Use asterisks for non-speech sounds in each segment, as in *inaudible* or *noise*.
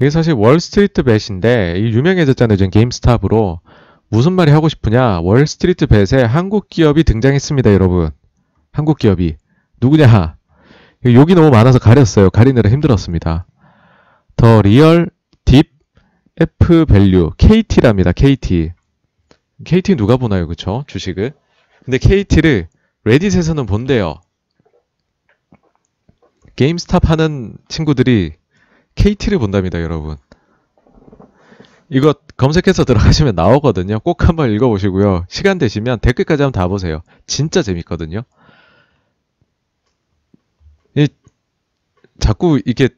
이게 사실 월스트리트 벳인데 유명해졌잖아요. 지금 게임스탑으로. 무슨 말이 하고 싶으냐? 월스트리트 벳에 한국 기업이 등장했습니다, 여러분. 한국 기업이. 누구냐? 욕이 너무 많아서 가렸어요. 가리느라 힘들었습니다. 더 리얼 딥 F 밸류 KT랍니다. KT. KT 누가 보나요? 그쵸? 주식을. 근데 KT를 레딧에서는 본대요. 게임스탑 하는 친구들이 KT를 본답니다, 여러분. 이거 검색해서 들어가시면 나오거든요. 꼭 한번 읽어보시고요. 시간 되시면 댓글까지 한번 다 보세요. 진짜 재밌거든요. 이, 자꾸 이게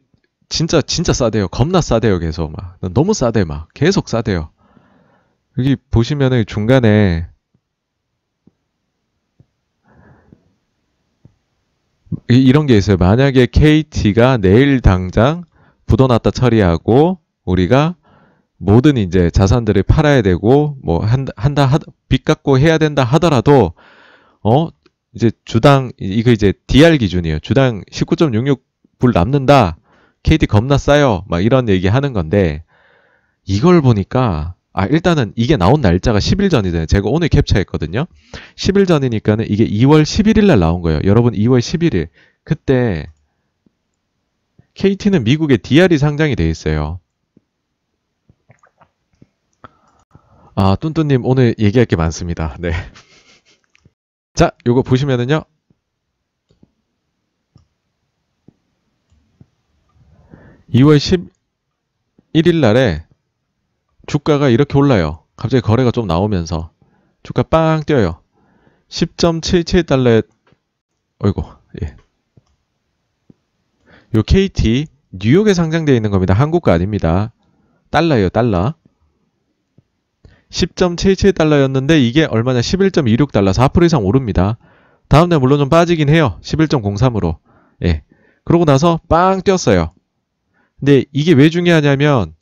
진짜 진짜 싸대요. 겁나 싸대요. 계속 막 너무 싸대 막 계속 싸대요. 여기 보시면은 중간에 이런 게 있어요. 만약에 KT가 내일 당장 부어놨다 처리하고 우리가 모든 이제 자산들을 팔아야 되고 뭐 한다, 한다 빚 갚고 해야 된다 하더라도 어 이제 주당 이거 이제 DR 기준이에요. 주당 19.66불 남는다. KT 겁나 싸요. 막 이런 얘기 하는 건데 이걸 보니까 아 일단은 이게 나온 날짜가 10일 전이잖아요. 제가 오늘 캡처했거든요. 10일 전이니까는 이게 2월 11일 날 나온 거예요. 여러분 2월 11일 그때 KT는 미국의 DR이 상장이 돼 있어요. 아, 뚠뚠님 오늘 얘기할 게 많습니다. 네. *laughs* 자, 요거 보시면은요. 2월1 1일 날에 주가가 이렇게 올라요. 갑자기 거래가 좀 나오면서 주가 빵 뛰어요. 10.77달러에 어이고 요 KT 뉴욕에 상장되어 있는 겁니다. 한국가 아닙니다. 달러예요, 달러. 10.77달러였는데 이게 얼마냐? 11.26달러, 4% 이상 오릅니다. 다음날 물론 좀 빠지긴 해요. 11.03으로. 예. 그러고 나서 빵 뛰었어요. 근데 이게 왜 중요하냐면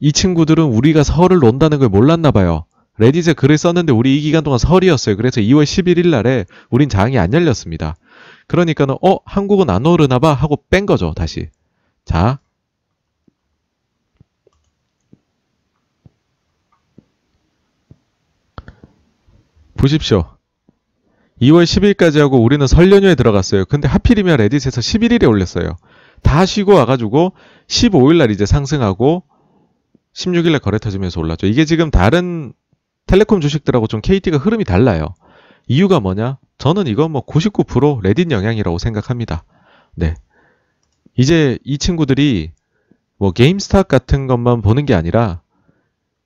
이 친구들은 우리가 설을 논다는 걸 몰랐나 봐요. 레딧에 글을 썼는데 우리 이 기간 동안 설이었어요. 그래서 2월 11일 날에 우린 장이 안 열렸습니다. 그러니까는 어 한국은 안 오르나 봐 하고 뺀 거죠 다시 자 보십시오 2월 10일까지 하고 우리는 설 연휴에 들어갔어요 근데 하필이면 레딧에서 11일에 올렸어요 다 쉬고 와가지고 15일날 이제 상승하고 16일날 거래 터지면서 올랐죠 이게 지금 다른 텔레콤 주식들하고 좀 KT가 흐름이 달라요 이유가 뭐냐 저는 이건 뭐 99% 레딧 영향이라고 생각합니다. 네. 이제 이 친구들이 뭐 게임스탑 같은 것만 보는 게 아니라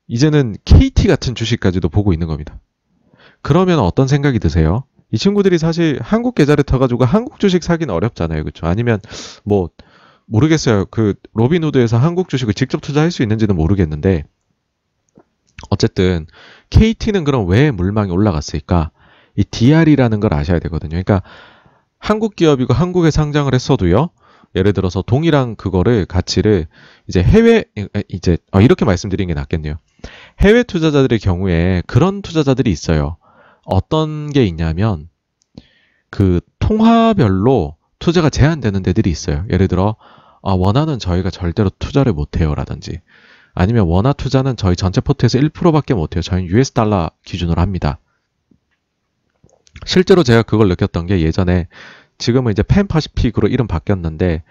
이제는 KT 같은 주식까지도 보고 있는 겁니다. 그러면 어떤 생각이 드세요? 이 친구들이 사실 한국 계좌를 터가지고 한국 주식 사긴 어렵잖아요. 그렇 아니면 뭐 모르겠어요. 그 로빈후드에서 한국 주식을 직접 투자할 수 있는지는 모르겠는데 어쨌든 KT는 그럼 왜 물망이 올라갔을까? 이 DR이라는 걸 아셔야 되거든요. 그러니까 한국 기업이고 한국에 상장을 했어도요. 예를 들어서 동일한 그거를 가치를 이제 해외 이제 아, 이렇게 말씀드린게 낫겠네요. 해외 투자자들의 경우에 그런 투자자들이 있어요. 어떤 게 있냐면 그 통화별로 투자가 제한되는 데들이 있어요. 예를 들어 아, 원화는 저희가 절대로 투자를 못 해요라든지 아니면 원화 투자는 저희 전체 포트에서 1%밖에 못 해요. 저희는 US 달러 기준으로 합니다. 실제로 제가 그걸 느꼈던 게 예전에 지금은 이제 펜파시픽으로 이름 바뀌었는데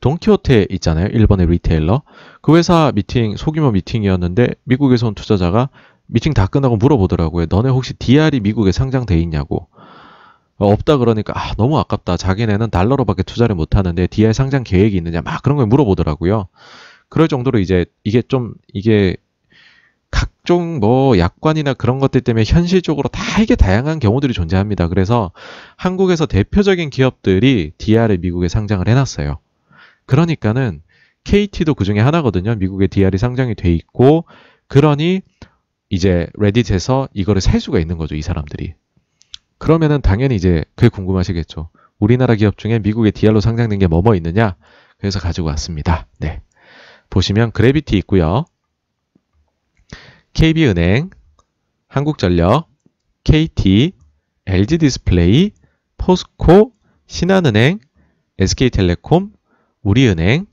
돈키호테 있잖아요. 일본의 리테일러. 그 회사 미팅, 소규모 미팅이었는데 미국에서 온 투자자가 미팅 다 끝나고 물어보더라고요. 너네 혹시 DR이 미국에 상장돼 있냐고. 어, 없다 그러니까 아, 너무 아깝다. 자기네는 달러로밖에 투자를 못 하는데 DR 상장 계획이 있느냐 막 그런 걸 물어보더라고요. 그럴 정도로 이제 이게 좀 이게 각종 뭐 약관이나 그런 것들 때문에 현실적으로 다이게 다양한 경우들이 존재합니다. 그래서 한국에서 대표적인 기업들이 DR을 미국에 상장을 해놨어요. 그러니까는 KT도 그 중에 하나거든요. 미국에 DR이 상장이 돼 있고 그러니 이제 레딧에서 이거를 살 수가 있는 거죠. 이 사람들이. 그러면은 당연히 이제 그게 궁금하시겠죠. 우리나라 기업 중에 미국에 DR로 상장된 게 뭐뭐 있느냐? 그래서 가지고 왔습니다. 네. 보시면 그래비티 있고요. KB은행, 한국전력, KT, LG디스플레이, 포스코, 신한은행, SK텔레콤, 우리은행,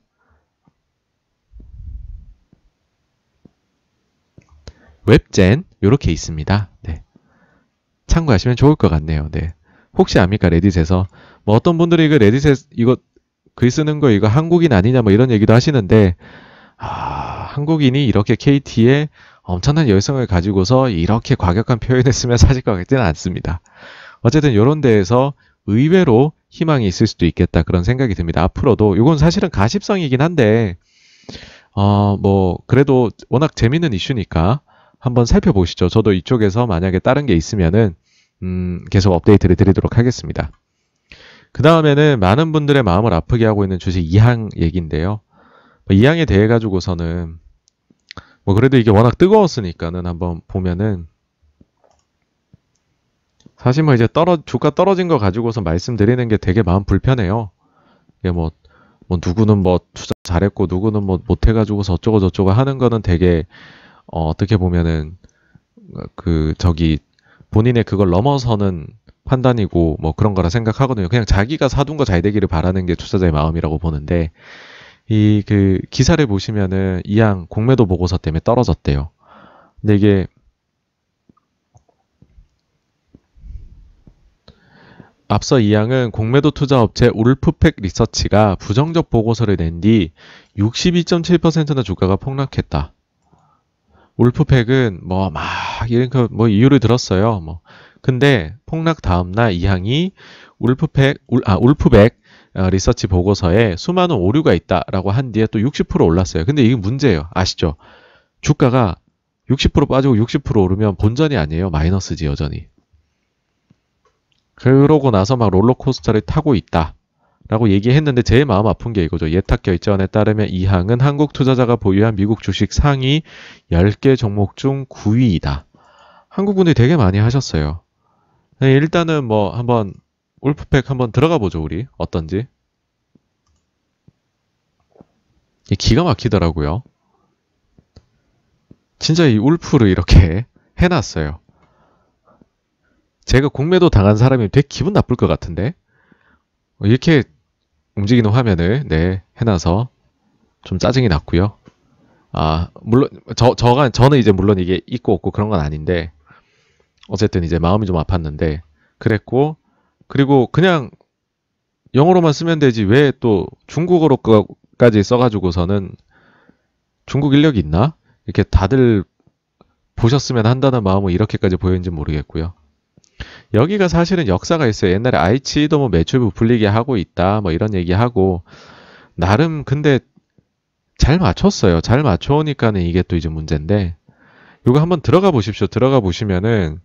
웹젠 이렇게 있습니다. 네. 참고하시면 좋을 것 같네요. 네. 혹시 압니까 레딧에서 뭐 어떤 분들이 그 레딧에 이거 글 쓰는 거 이거 한국인 아니냐 뭐 이런 얘기도 하시는데 아, 한국인이 이렇게 KT에 엄청난 열성을 가지고서 이렇게 과격한 표현을 쓰면 사실 것 같지는 않습니다. 어쨌든 이런 데에서 의외로 희망이 있을 수도 있겠다 그런 생각이 듭니다. 앞으로도 이건 사실은 가십성이긴 한데 어 뭐 그래도 워낙 재밌는 이슈니까 한번 살펴보시죠. 저도 이쪽에서 만약에 다른 게 있으면은 음 계속 업데이트를 드리도록 하겠습니다. 그 다음에는 많은 분들의 마음을 아프게 하고 있는 주식 이항 얘기인데요. 뭐 이항에 대해 가지고서는 뭐 그래도 이게 워낙 뜨거웠으니까는 한번 보면은 사실 뭐 이제 떨어 주가 떨어진 거 가지고서 말씀드리는 게 되게 마음 불편해요. 이게 뭐, 뭐 누구는 뭐 투자 잘했고 누구는 뭐 못해가지고서 어쩌고 저쩌고 하는 거는 되게 어, 어떻게 보면은 그 저기 본인의 그걸 넘어서는 판단이고 뭐 그런 거라 생각하거든요. 그냥 자기가 사둔 거 잘 되기를 바라는 게 투자자의 마음이라고 보는데 이그 기사를 보시면은 이양 공매도 보고서 때문에 떨어졌대요. 근데 이게 앞서 이양은 공매도 투자 업체 울프팩 리서치가 부정적 보고서를 낸 뒤 62.7%나 주가가 폭락했다. 울프팩은뭐 막 이런 그뭐 이유를 들었어요. 뭐 근데 폭락 다음날 이항이 울프팩 울, 아 울프백 어, 리서치 보고서에 수많은 오류가 있다라고 한 뒤에 또 60% 올랐어요. 근데 이게 문제예요. 아시죠? 주가가 60% 빠지고 60% 오르면 본전이 아니에요. 마이너스지 여전히. 그러고 나서 막 롤러코스터를 타고 있다. 라고 얘기했는데 제일 마음 아픈 게 이거죠. 예탁 결제원에 따르면 이 항은 한국 투자자가 보유한 미국 주식 상위 10개 종목 중 9위이다. 한국분들이 되게 많이 하셨어요. 네, 일단은 뭐 한번 울프팩 한번 들어가 보죠, 우리. 어떤지. 기가 막히더라고요. 진짜 이 울프를 이렇게 *laughs* 해놨어요. 제가 공매도 당한 사람이 되게 기분 나쁠 것 같은데? 이렇게 움직이는 화면을, 네, 해놔서 좀 짜증이 났고요. 아, 물론, 저, 저가, 저는 이제 물론 이게 있고 없고 그런 건 아닌데, 어쨌든 이제 마음이 좀 아팠는데, 그랬고, 그리고 그냥 영어로만 쓰면 되지 왜 또 중국어로까지 써가지고서는 중국 인력이 있나? 이렇게 다들 보셨으면 한다는 마음은 이렇게까지 보였는지 모르겠고요. 여기가 사실은 역사가 있어요. 옛날에 아이치도 뭐 매출 부풀리게 하고 있다 뭐 이런 얘기하고 나름 근데 잘 맞췄어요. 잘 맞춰오니까는 이게 또 이제 문제인데 이거 한번 들어가 보십시오. 들어가 보시면은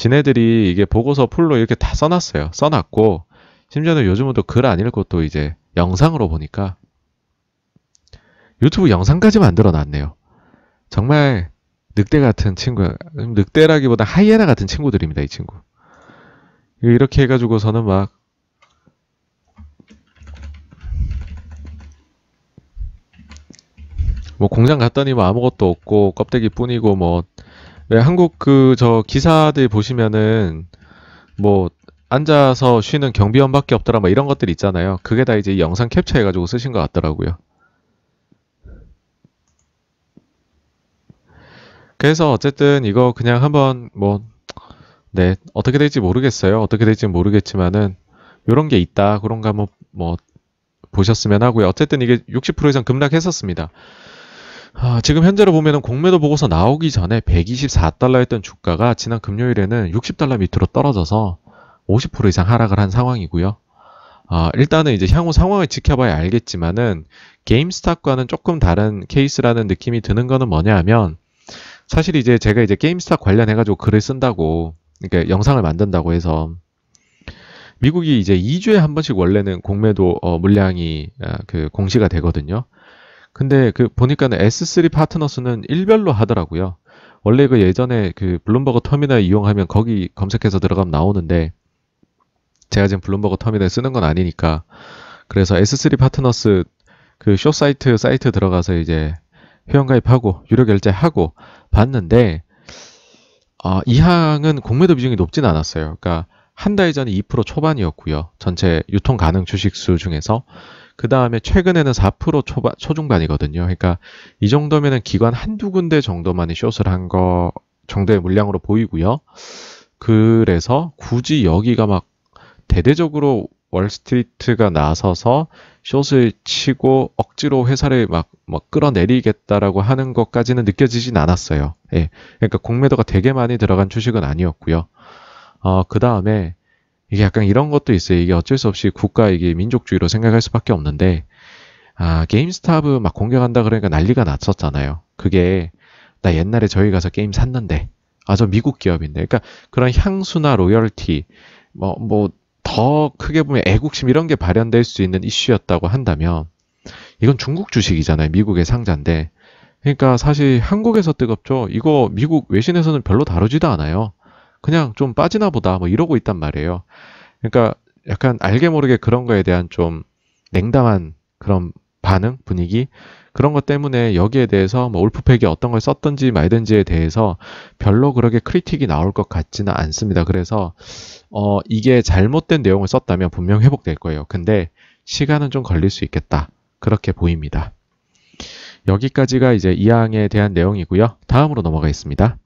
지네들이 이게 보고서 풀로 이렇게 다 써놨어요. 써놨고 심지어는 요즘은 또 글 안 읽고 또 이제 영상으로 보니까 유튜브 영상까지 만들어놨네요. 정말 늑대 같은 친구, 늑대라기보다 하이에나 같은 친구들입니다. 이 친구. 이렇게 해가지고서는 막 뭐 공장 갔더니 뭐 아무것도 없고 껍데기 뿐이고 뭐 네, 한국 그 저 기사들 보시면은 뭐 앉아서 쉬는 경비원밖에 없더라 뭐 이런 것들 있잖아요. 그게 다 이제 영상 캡처해 가지고 쓰신 것 같더라고요. 그래서 어쨌든 이거 그냥 한번 뭐 네, 어떻게 될지 모르겠어요. 어떻게 될지 모르겠지만은 요런 게 있다. 그런가 뭐, 뭐 보셨으면 하고요. 어쨌든 이게 60% 이상 급락했었습니다. 아, 지금 현재로 보면은 공매도 보고서 나오기 전에 124달러였던 주가가 지난 금요일에는 60달러 밑으로 떨어져서 50% 이상 하락을 한 상황이고요. 아, 일단은 이제 향후 상황을 지켜봐야 알겠지만은 게임스탑과는 조금 다른 케이스라는 느낌이 드는 거는 뭐냐 하면 사실 이제 제가 이제 게임스탑 관련해가지고 글을 쓴다고 그러니까 영상을 만든다고 해서 미국이 이제 2주에 한 번씩 원래는 공매도 어, 물량이 어, 그 공시가 되거든요. 근데 그 보니까는 S3 파트너스는 일별로 하더라고요. 원래 그 예전에 그 블룸버그 터미널 이용하면 거기 검색해서 들어가면 나오는데 제가 지금 블룸버그 터미널 쓰는 건 아니니까 그래서 S3 파트너스 그쇼 사이트 사이트 들어가서 이제 회원 가입하고 유료 결제하고 봤는데 어, 이 항은 공매도 비중이 높진 않았어요. 그러니까 한 달 전에 2% 초반이었고요. 전체 유통 가능 주식수 중에서 그 다음에 최근에는 4% 초반, 초중반이거든요. 그러니까 이 정도면은 기관 한두 군데 정도만이 숏을 한거 정도의 물량으로 보이고요. 그래서 굳이 여기가 막 대대적으로 월스트리트가 나서서 숏을 치고 억지로 회사를 막, 막 끌어내리겠다라고 하는 것까지는 느껴지진 않았어요. 예. 그러니까 공매도가 되게 많이 들어간 주식은 아니었고요. 어, 그 다음에 이게 약간 이런 것도 있어요. 이게 어쩔 수 없이 국가 이게 민족주의로 생각할 수밖에 없는데 아 게임스탑을 막 공격한다 그러니까 난리가 났었잖아요. 그게 나 옛날에 저희 가서 게임 샀는데 아저 미국 기업인데 그러니까 그런 향수나 로열티 뭐 뭐 더 크게 보면 애국심 이런 게 발현될 수 있는 이슈였다고 한다면 이건 중국 주식이잖아요. 미국의 상자인데 그러니까 사실 한국에서 뜨겁죠. 이거 미국 외신에서는 별로 다루지도 않아요. 그냥 좀 빠지나 보다 뭐 이러고 있단 말이에요. 그러니까 약간 알게 모르게 그런 거에 대한 좀 냉담한 그런 반응 분위기 그런 것 때문에 여기에 대해서 뭐 올프팩이 어떤 걸 썼든지 말든지에 대해서 별로 그렇게 크리틱이 나올 것 같지는 않습니다. 그래서 어 이게 잘못된 내용을 썼다면 분명 회복될 거예요. 근데 시간은 좀 걸릴 수 있겠다. 그렇게 보입니다. 여기까지가 이제 이항에 대한 내용이고요. 다음으로 넘어가겠습니다.